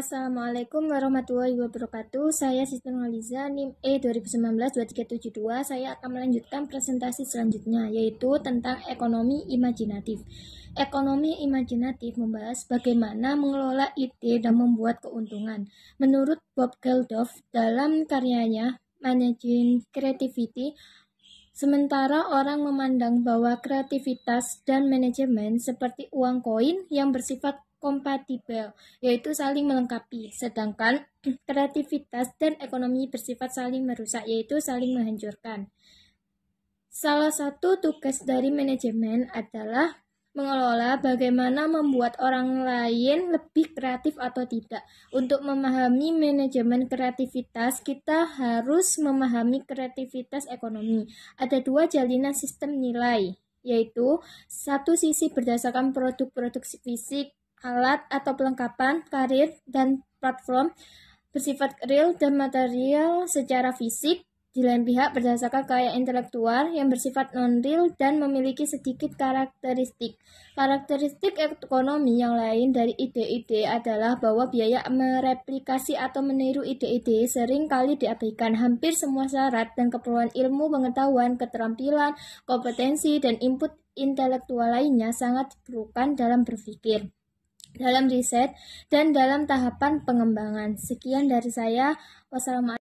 Assalamualaikum warahmatullahi wabarakatuh. Saya Sistem Aliza NIM E 2019-2372. Saya akan melanjutkan presentasi selanjutnya yaitu tentang ekonomi imajinatif. Ekonomi imajinatif membahas bagaimana mengelola ide dan membuat keuntungan. Menurut Bob Geldof dalam karyanya Managing Creativity, Sementara orang memandang bahwa kreativitas dan manajemen seperti uang koin yang bersifat kompatibel, yaitu saling melengkapi. Sedangkan kreativitas dan ekonomi bersifat saling merusak, yaitu saling menghancurkan. Salah satu tugas dari manajemen adalah mengelola bagaimana membuat orang lain lebih kreatif atau tidak. Untuk memahami manajemen kreativitas, kita harus memahami kreativitas ekonomi. Ada dua jalinan sistem nilai, yaitu satu sisi berdasarkan produk-produk fisik alat atau perlengkapan, karir, dan platform bersifat real dan material secara fisik, di lain pihak berdasarkan karya intelektual yang bersifat non-real dan memiliki sedikit karakteristik. Karakteristik ekonomi yang lain dari ide-ide adalah bahwa biaya mereplikasi atau meniru ide-ide sering kali diabaikan hampir semua syarat dan keperluan ilmu, pengetahuan, keterampilan, kompetensi, dan input intelektual lainnya sangat diperlukan dalam berpikir dalam riset dan dalam tahapan pengembangan. Sekian dari saya. Wassalamualaikum.